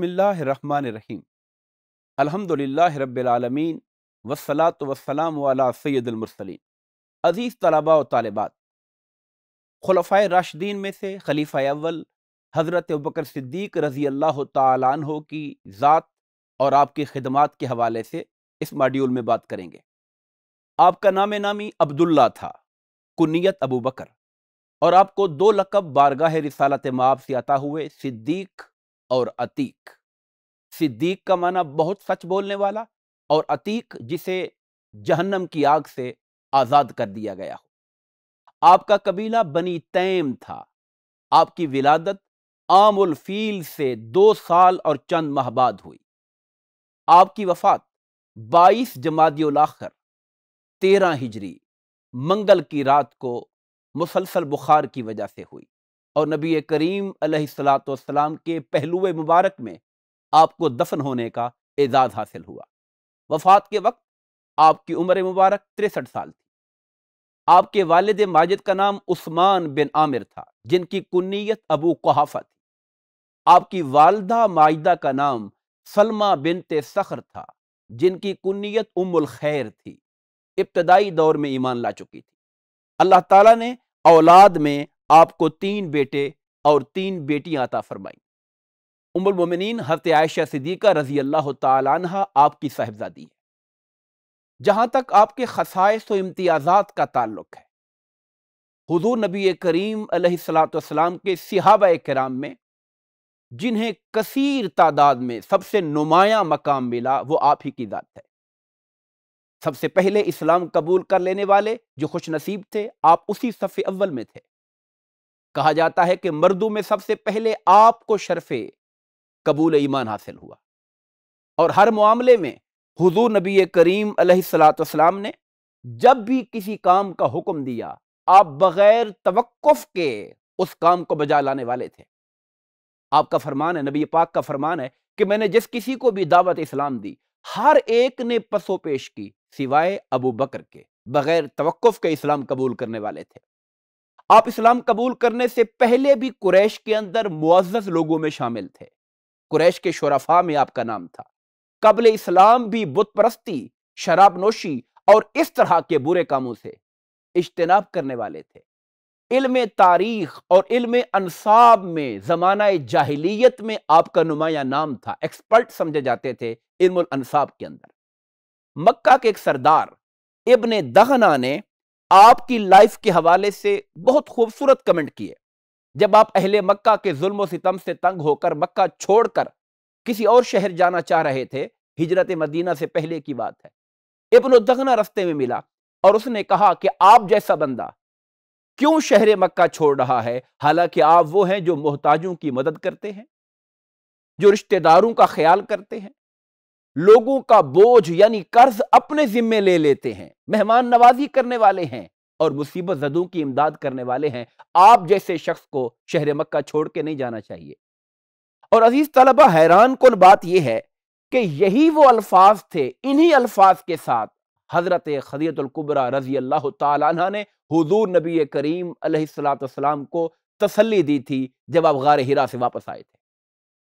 बसमिल्लाम अलहमदिल्ला रबालमीन वसलात वसलाम वाला सैदुलमरसलिन अज़ीज़ तलबा व तालबात खलफ़ा राशदीन में से खलीफ़ा अव्वल हज़रत बकर सिद्दीक रज़ी अल्लाह तहो की ज़ात और आपकी खिदमत के हवाले से इस मॉड्यूल में बात करेंगे आपका नाम नामी अब्दुल्ला था कुनीत अबू बकर और आपको दो लकब बारगाह रिसालत माप से आता हुए सिद्दीक और अतीक सिद्दीक का माना बहुत सच बोलने वाला और अतीक जिसे जहन्नम की आग से आज़ाद कर दिया गया हो आपका कबीला बनी तैम था आपकी विलादत आमुल फील से दो साल और चंद माह बाद हुई आपकी वफात 22 जमादियोलाखर 13 हिजरी मंगल की रात को मुसलसल बुखार की वजह से हुई और नबी करीम सलाम के पहलु मुबारक में आपको दफन होने का एजाज़ हासिल हुआ वफात के वक्त आपकी उम्र मुबारक तिरसठ साल थी आपके वालद माजिद का नाम उस्मान बिन आमिर था जिनकी कुन्नीत अबू कोहाफ़ा थी आपकी वालदा माजदा का नाम सलमा बिन ते सखर था जिनकी कुन्नीत उमुल खैर थी इब्तदाई दौर में ईमान ला चुकी थी अल्लाह ताला ने औलाद में आपको तीन बेटे और तीन बेटियां अता फरमाई उमर मोमिन हरत आयशा सिद्दीका रजी अल्लाह तहा आपकी साहेबजादी है जहाँ तक आपके खसाइस व इम्तियाज़ात का ताल्लुक है हजूर नबी करीम सलाम के सिहाब कराम में जिन्हें कसीर तादाद में सबसे नुमाया मकाम मिला वो आप ही की ज़ात है सबसे पहले इस्लाम कबूल कर लेने वाले जो खुश नसीब थे आप उसी सफ़े अव्वल में थे कहा जाता है कि मर्दों में सबसे पहले आपको शरफे कबूल ईमान हासिल हुआ और हर मामले में हुजूर नबी करीम सलाम ने जब भी किसी काम का हुक्म दिया आप बगैर तवक्फ के उस काम को बजा लाने वाले थे आपका फरमान है नबी पाक का फरमान है कि मैंने जिस किसी को भी दावत इस्लाम दी हर एक ने पसो पेश की सिवाय अबू बकर के बगैर तवक्फ के इस्लाम कबूल करने वाले थे आप इस्लाम कबूल करने से पहले भी कुरैश के अंदर मुआज़ लोगों में शामिल थे कुरैश के शराफा में आपका नाम था कबल इस्लाम भी बुत परस्ती शराब नोशी और इस तरह के बुरे कामों से इज्तनाब करने वाले थे इल्म तारीख और इल्म अनसाब में ज़माना जाहिलियत में आपका नुमाया नाम था एक्सपर्ट समझे जाते थे इल्म अनसाब के अंदर मक्का के एक सरदार इबन दहना ने आपकी लाइफ के हवाले से बहुत खूबसूरत कमेंट किए जब आप अहले मक्का के जुल्म सितम से तंग होकर मक्का छोड़कर किसी और शहर जाना चाह रहे थे हिजरत मदीना से पहले की बात है इबन दगना रस्ते में मिला और उसने कहा कि आप जैसा बंदा क्यों शहर मक्का छोड़ रहा है हालांकि आप वो हैं जो मोहताजों की मदद करते हैं जो रिश्तेदारों का ख्याल करते हैं लोगों का बोझ यानी कर्ज अपने जिम्मे ले लेते हैं मेहमान नवाजी करने वाले हैं और मुसीबत जदों की इमदाद करने वाले हैं आप जैसे शख्स को शहर मक्का छोड़ के नहीं जाना चाहिए और अजीज तलबा हैरान कन बात यह है कि यही वो अल्फाज थे इन्हीं अल्फाज के साथ हजरत खदीतुल्कुबरा रजी अल्लाह तला ने हजूर नबी करीम सलाम को तसली दी थी जब आप गार हिरा से वापस आए थे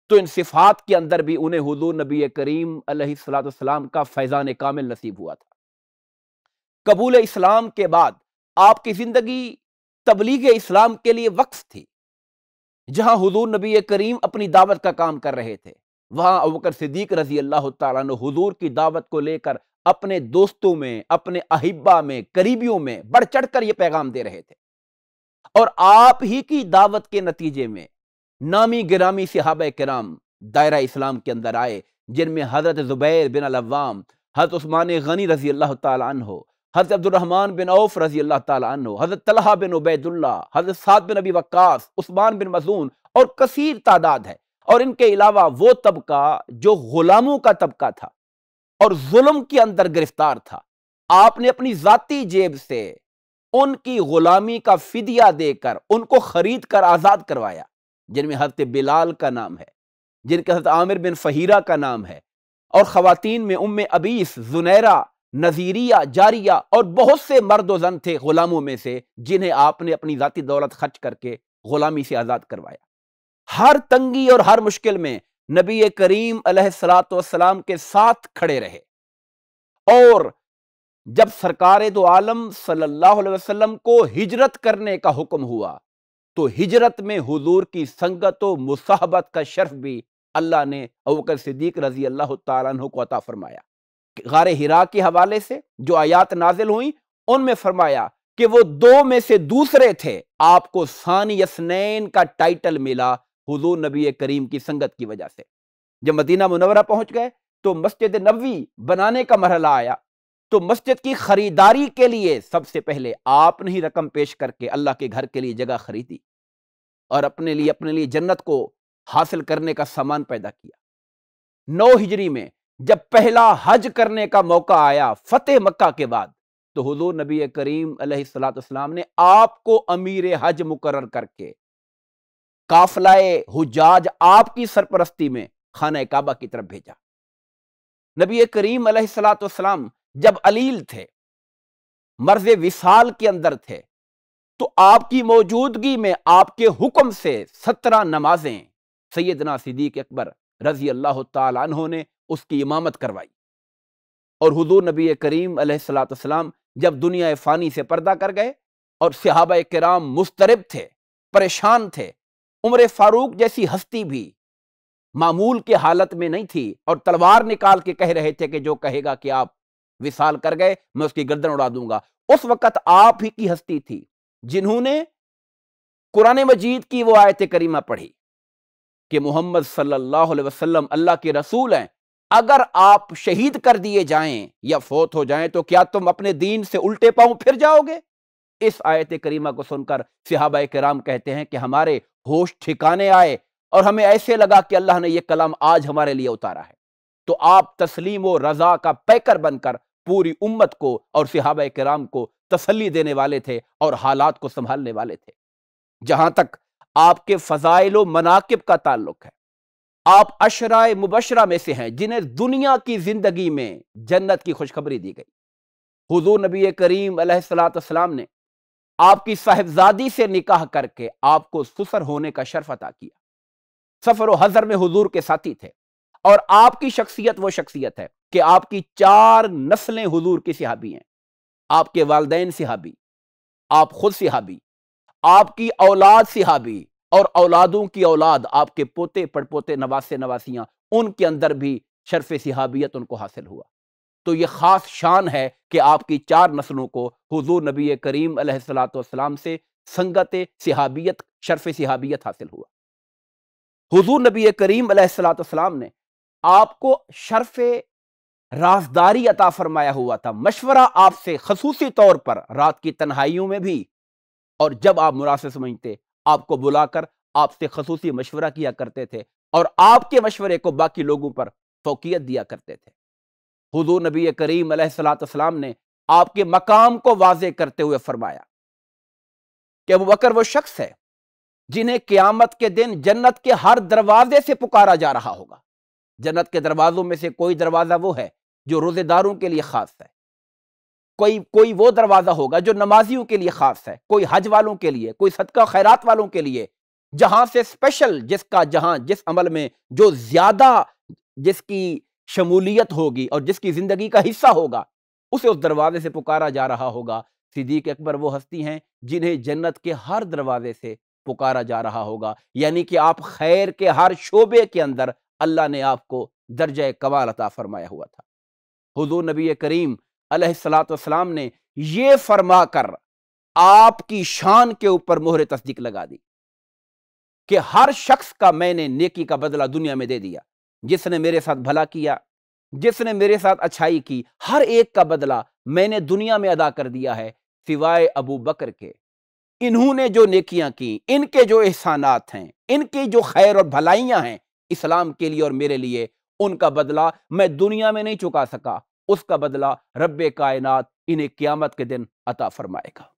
तो इन सिफात के अंदर भी उन्हें हजूर नबी करीम सलाम का फैज़ान कामिल नसीब हुआ था कबूल इस्लाम के बाद आपकी ज़िंदगी तबलीग इस्लाम के लिए वक्फ थी जहां हजूर नबी करीम अपनी दावत का काम कर रहे थे वहां अबकर सिद्दीक रजी अल्लाह तजूर की दावत को लेकर अपने दोस्तों में अपने अहिब्बा में करीबियों में बढ़ चढ़ कर यह पैगाम दे रहे थे और आप ही की दावत के नतीजे में नामी गिरामी सिहाब कराम दायरा इस्लाम के अंदर आए जिनमें हज़रत ज़ुबैर बिन अलवाम हज़रत उस्मान गनी रज़ी अल्लाह तन हो हज़रत अब्दुलरहमान बिन औफ रज़ी अल्लाह तन हो हज़रत तलहा बिन उबैदुल्ला हज़रत साद बिन अबी वक्स उस्मान बिन मजून और कसीर तादाद है और इनके अलावा वो तबका जो ग़ुलामों का तबका था और जुल्म के अंदर गिरफ्तार था आपने अपनी ज़ाती जेब से उनकी ग़ुलामी का फिदिया देकर उनको ख़रीद कर आज़ाद करवाया जिनमें हजरत बिलाल का नाम है जिनके हजरत आमिर बिन फ़हीरा का नाम है और ख़वातीन में उम अबीस जुनैरा नज़ीरिया जारिया और बहुत से मर्द जन थे ग़ुलामों में से जिन्हें आपने अपनी ज़ाती दौलत खर्च करके ग़ुलामी से आज़ाद करवाया हर तंगी और हर मुश्किल में नबी करीम सलाम के साथ खड़े रहे और जब सरकार दो आलम सल्लल्लाहु अलैहि वसल्लम को हिजरत करने का हुक्म हुआ तो हिजरत में हुजूर की संगत व मुसाहबत का शर्फ भी अल्लाह ने अबकर सिद्दीक रजी अल्लाह तु को अता फरमाया गार हिरा के हवाले से जो आयात नाजिल हुई उनमें फरमाया कि वो दो में से दूसरे थे आपको सानी यसनैन का टाइटल मिला हुजूर नबी करीम की संगत की वजह से जब मदीना मुनवरा पहुंच गए तो मस्जिद नबी बनाने का मरहला आया तो मस्जिद की खरीदारी के लिए सबसे पहले आपने ही रकम पेश करके अल्लाह के घर के लिए जगह खरीदी और अपने लिए अपने लिए जन्नत को हासिल करने का सामान पैदा किया नौ हिजरी में जब पहला हज करने का मौका आया फतेह मक्का के बाद तो हजूर नबी करीम सलाम ने आपको अमीर हज मुकर करके काफलाए हुजाज आपकी सरपरस्ती में खाना काबा की तरफ भेजा नबी करीम सलाम जब अलील थे मर्ज विसाल के अंदर थे तो आपकी मौजूदगी में आपके हुक्म से सत्रह नमाजें सैदना सिद्दीक अकबर रजी अल्लाह तु ने उसकी इमामत करवाई और हजूर नबी करीम सलाम जब दुनिया फ़ानी से पर्दा कर गए और सिहाब कराम मुस्तरब थे परेशान थे उम्र फारूक जैसी हस्ती भी मामूल के हालत में नहीं थी और तलवार निकाल के कह रहे थे कि जो कहेगा कि आप विशाल कर गए मैं उसकी गर्दन उड़ा दूंगा उस वक़्त आप ही की हस्ती थी जिन्होंने कुरान मजीद की वो आयत करीमा पढ़ी कि मोहम्मद सल्लल्लाहु अलैहि वसल्लम अल्लाह के रसूल हैं अगर आप शहीद कर दिए जाएं या फोत हो जाएं तो क्या तुम अपने दीन से उल्टे पाऊं फिर जाओगे इस आयत करीमा को सुनकर सिहाबा कराम कहते हैं कि हमारे होश ठिकाने आए और हमें ऐसे लगा कि अल्लाह ने यह कलाम आज हमारे लिए उतारा है तो आप तस्लीम व रजा का पैकर बनकर पूरी उम्मत को और सिहाबा कराम को तसल्ली देने वाले थे और हालात को संभालने वाले थे जहां तक आपके फजाइल मनाकिब का ताल्लुक है आप अशराय मुबशरा में से हैं जिन्हें दुनिया की जिंदगी में जन्नत की खुशखबरी दी गई हुजूर नबी करीम सलाम ने आपकी साहिबजादी से निकाह करके आपको सुसर होने का शर्फ अता किया सफर व हजर में हुजूर के साथी थे और आपकी शख्सियत वो शख्सियत है कि आपकी चार नस्लें हुजूर की सिहाबी हैं आपके वालदेन सिहाबी आप खुद सिहाबी आपकी औलाद सिहाबी और औलादों की औलाद आपके पोते पड़पोते नवासे नवासियां उनके अंदर भी शर्फ सिहाबियत उनको हासिल हुआ तो ये ख़ास शान है कि आपकी चार नस्लों को हजू नबी करीम सलाम से संगत सिहाबियत शर्फ सिहाबियत हासिल हुआ हजूर नबी करीम सलाम ने आपको शर्फ राजदारी अता फरमाया हुआ था मशवरा आपसे खसूसी तौर पर रात की तन्हाइयों में भी और जब आप मुरासे समझते आपको बुलाकर आपसे खसूसी मशवरा किया करते थे और आपके मशवरे को बाकी लोगों पर फोकियत दिया करते थे हजू नबी करीम सलाम ने आपके मकाम को वाजे करते हुए फरमाया कि अबू बकर वो शख्स है जिन्हें क्यामत के दिन जन्नत के हर दरवाजे से पुकारा जा रहा होगा जन्नत के दरवाजों में से कोई दरवाजा वो है जो रोज़ेदारों के लिए ख़ास है कोई कोई वो दरवाज़ा होगा जो नमाजियों के लिए ख़ास है कोई हज वालों के लिए कोई सदका खैरात वालों के लिए जहां से स्पेशल जिसका जहां जिस अमल में जो ज़्यादा जिसकी शमूलियत होगी और जिसकी ज़िंदगी का हिस्सा होगा उसे उस दरवाजे से पुकारा जा रहा होगा सिद्दीक अकबर वो हस्ती हैं जिन्हें जन्नत के हर दरवाजे से पुकारा जा रहा होगा यानी कि आप खैर के हर शोबे के अंदर अल्लाह ने आपको दर्ज कमाल अता फरमाया हुआ था हुजूर नबी करीम अलैहिस्सलाम ने ये फरमा कर आपकी शान के ऊपर मोहर तस्दीक लगा दी कि हर शख्स का मैंने नेकी का बदला दुनिया में दे दिया जिसने मेरे साथ भला किया जिसने मेरे साथ अच्छाई की हर एक का बदला मैंने दुनिया में अदा कर दिया है सिवाय अबू बकर के इन्होंने जो नेकियां की इनके जो एहसानात हैं इनकी जो खैर और भलाइयां हैं इस्लाम के लिए और मेरे लिए उनका बदला मैं दुनिया में नहीं चुका सका उसका बदला रब कायनात इन्हें क्यामत के दिन अता फरमाएगा